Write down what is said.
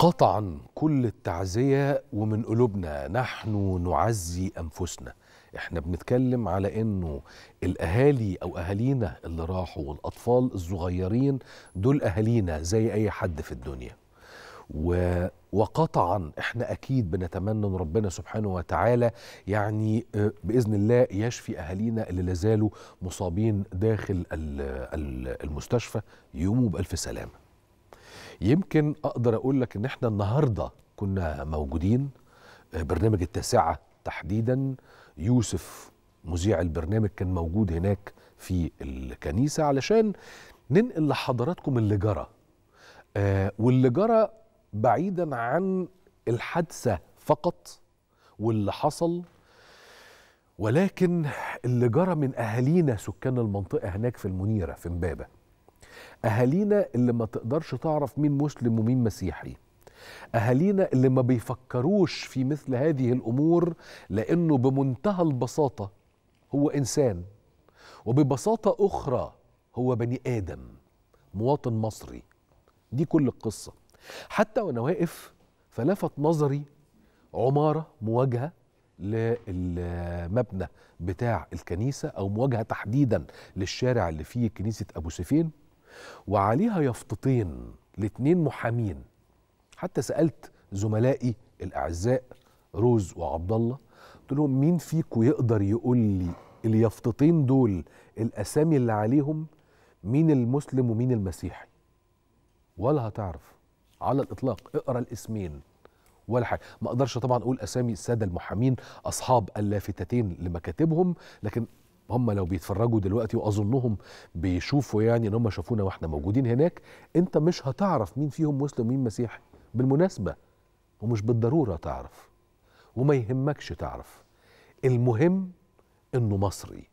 قطعا كل التعزية ومن قلوبنا نحن نعزي أنفسنا احنا بنتكلم على انه الاهالي او اهالينا اللي راحوا والاطفال الصغيرين دول اهالينا زي اي حد في الدنيا و وقطعا احنا اكيد بنتمنى ان ربنا سبحانه وتعالى يعني آه، باذن الله يشفي اهالينا اللي لازالوا مصابين داخل المستشفى يقوموا بالف سلامه يمكن اقدر اقول لك ان احنا النهارده كنا موجودين آه، برنامج التاسعه تحديدا يوسف مذيع البرنامج كان موجود هناك في الكنيسه علشان ننقل لحضراتكم اللي جرى آه واللي جرى بعيدا عن الحادثه فقط واللي حصل ولكن اللي جرى من اهالينا سكان المنطقه هناك في المنيره في امبابه اهالينا اللي ما تقدرش تعرف مين مسلم ومين مسيحي اهالينا اللي ما بيفكروش في مثل هذه الامور لانه بمنتهى البساطه هو انسان وببساطه اخرى هو بني ادم مواطن مصري دي كل القصه حتى وانا واقف فلفت نظري عماره مواجهه للمبنى بتاع الكنيسه او مواجهه تحديدا للشارع اللي فيه كنيسه ابو سيفين وعليها يافطتين لاتنين محامين حتى سالت زملائي الاعزاء روز وعبد الله قلت لهم مين فيكم يقدر يقول لي اليافطتين دول الاسامي اللي عليهم مين المسلم ومين المسيحي ولا هتعرف على الاطلاق اقرا الاسمين ولا حاجه ما اقدرش طبعا اقول اسامي الساده المحامين اصحاب اللافتتين لمكاتبهم لكن هم لو بيتفرجوا دلوقتي واظنهم بيشوفوا يعني ان هم شافونا واحنا موجودين هناك انت مش هتعرف مين فيهم مسلم ومين مسيحي بالمناسبه ومش بالضروره تعرف وما يهمكش تعرف المهم انه مصري